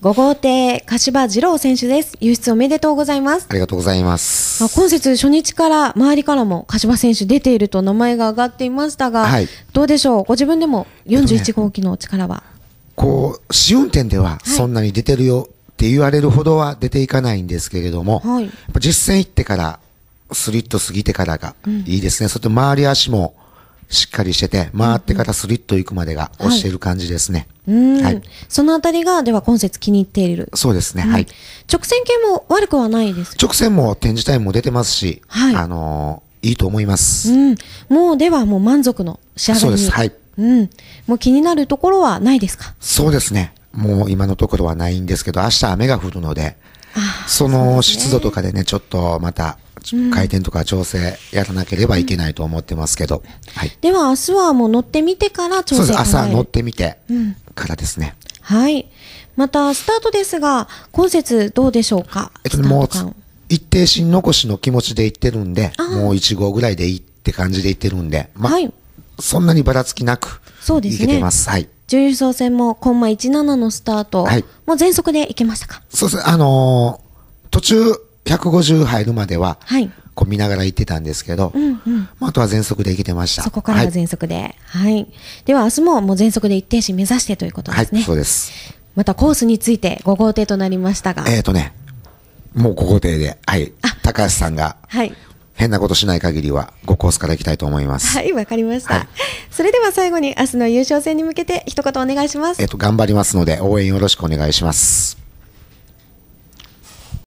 5号艇柏次郎選手です。輸出おめでとうございます。ありがとうございます。まあ、今節初日から周りからも柏選手出ていると名前が上がっていましたが、はい、どうでしょう。ご自分でも41号機の力は、ね、こう試運転ではそんなに出てるよって言われるほどは出ていかないんですけれども、はい、実戦行ってからスリット過ぎてからがいいですね。うん、それと周り足もしっかりしてて、回ってからスリッと行くまでが押してる感じですね。はい、はい、そのあたりが、では今節気に入っている。そうですね、はい。直線系も悪くはないです直線も展示タイムも出てますし、はい、あのー、いいと思います。うん。もうではもう満足の仕上がりそうです、はい。うん。もう気になるところはないですかそうですね。もう今のところはないんですけど、明日雨が降るので、その湿度とかでね、ちょっとまた回転とか調整やらなければいけないと思ってますけど、はい、では明日はもう乗ってみてから調整そうです朝乗ってみてからですね、はいまたスタートですが今節どうでしょうかえっともう一定心残しの気持ちで行ってるんでもう1号ぐらいでいいって感じで行ってるんで、まあ、はい、そんなにばらつきなくそうです、ね、いけてますはい準優勝戦もコンマ17のスタート、はい、もう全速で行けましたかそうですあのー、途中150入るまでは、はい、こう見ながら行ってたんですけど、うんうん、あとは全速で行けてました。そこからは全速で。はい。はい、では、明日ももう全速で一定し目指してということですね。はい、そうです。またコースについて5号艇となりましたが。えっ、ー、とね、もう5号艇で、はい。高橋さんが、はい。変なことしない限りは5コースから行きたいと思います。はい、わかりました、はい。それでは最後に明日の優勝戦に向けて一言お願いします。えっ、ー、と、頑張りますので応援よろしくお願いします。